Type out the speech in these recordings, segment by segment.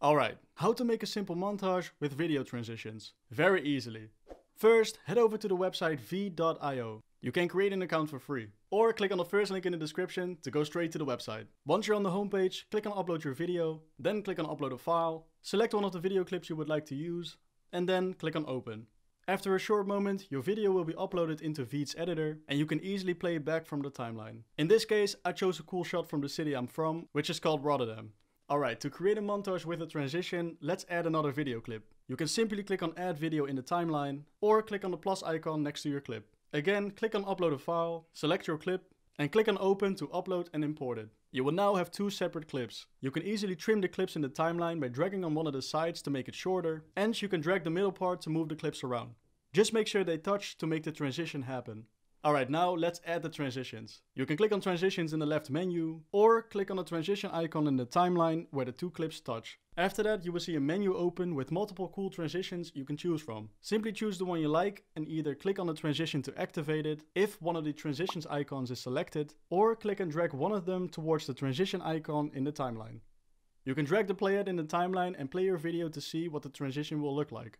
Alright, how to make a simple montage with video transitions. Very easily. First, head over to the website v.io. You can create an account for free. Or click on the first link in the description to go straight to the website. Once you're on the homepage, click on upload your video, then click on upload a file, select one of the video clips you would like to use, and then click on open. After a short moment, your video will be uploaded into Veed's editor and you can easily play it back from the timeline. In this case, I chose a cool shot from the city I'm from, which is called Rotterdam. Alright, to create a montage with a transition, let's add another video clip. You can simply click on add video in the timeline, or click on the plus icon next to your clip. Again, click on upload a file, select your clip, and click on open to upload and import it. You will now have two separate clips. You can easily trim the clips in the timeline by dragging on one of the sides to make it shorter, and you can drag the middle part to move the clips around. Just make sure they touch to make the transition happen. Alright, now let's add the transitions. You can click on transitions in the left menu or click on the transition icon in the timeline where the two clips touch. After that, you will see a menu open with multiple cool transitions you can choose from. Simply choose the one you like and either click on the transition to activate it if one of the transitions icons is selected or click and drag one of them towards the transition icon in the timeline. You can drag the playhead in the timeline and play your video to see what the transition will look like.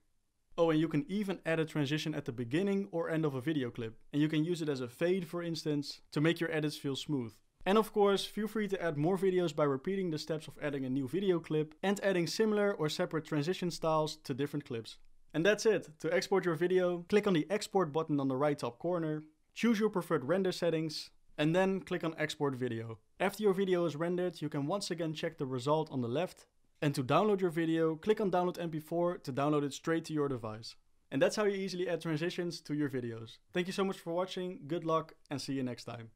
Oh, and you can even add a transition at the beginning or end of a video clip. And you can use it as a fade, for instance, to make your edits feel smooth. And of course, feel free to add more videos by repeating the steps of adding a new video clip and adding similar or separate transition styles to different clips. And that's it. To export your video, click on the export button on the right top corner, choose your preferred render settings, and then click on export video. After your video is rendered, you can once again check the result on the left and to download your video, click on download MP4 to download it straight to your device. And that's how you easily add transitions to your videos. Thank you so much for watching, good luck and see you next time.